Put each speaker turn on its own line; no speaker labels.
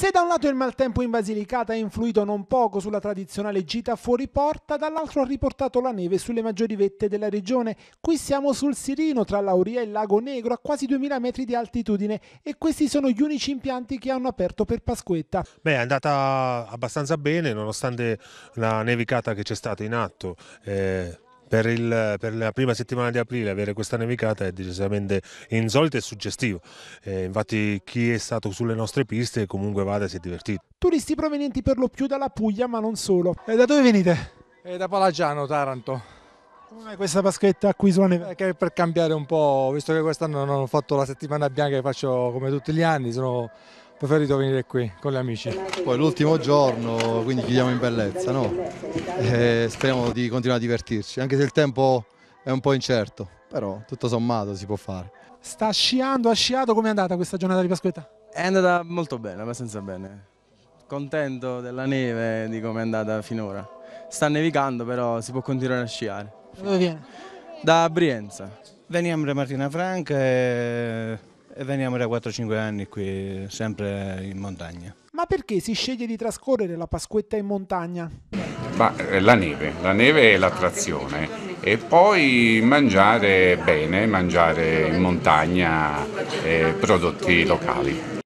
Se da un lato il maltempo in Basilicata ha influito non poco sulla tradizionale gita fuori porta, dall'altro ha riportato la neve sulle maggiori vette della regione. Qui siamo sul Sirino, tra Lauria e il Lago Negro, a quasi 2000 metri di altitudine e questi sono gli unici impianti che hanno aperto per Pasquetta.
Beh, è andata abbastanza bene nonostante la nevicata che c'è stata in atto. Eh per, il, per, la prima settimana di aprile avere questa nevicata è decisamente insolito e suggestivo. Eh, infatti chi è stato sulle nostre piste comunque vada si è divertito.
Turisti provenienti per lo più dalla Puglia ma non solo. E
eh, da dove venite? E eh, da Palagiano, Taranto. Come questa paschetta qui sulla neve? Perché eh, per cambiare un po', visto che quest'anno non ho fatto la settimana bianca che faccio come tutti gli anni, sono preferito venire qui con gli amici.
Poi l'ultimo giorno, quindi chiudiamo in bellezza, no? E eh, speriamo di continuare a divertirci, anche se il tempo è un po' incerto, però tutto sommato si può fare.
Sta sciando, ha sciato, com'è andata questa giornata di Pasquetta? È andata molto bene, abbastanza
bene. Contento della neve, di come è andata finora. Sta nevicando però si può continuare a sciare. Da dove viene? Da Brienza. Veniamo da Martina Franca e e veniamo da 4-5 anni qui,
sempre in montagna.
Ma perché si sceglie di trascorrere la Pasquetta in montagna?
Ma, eh, la neve, la neve è l'attrazione e poi mangiare bene, mangiare in
montagna eh, prodotti locali.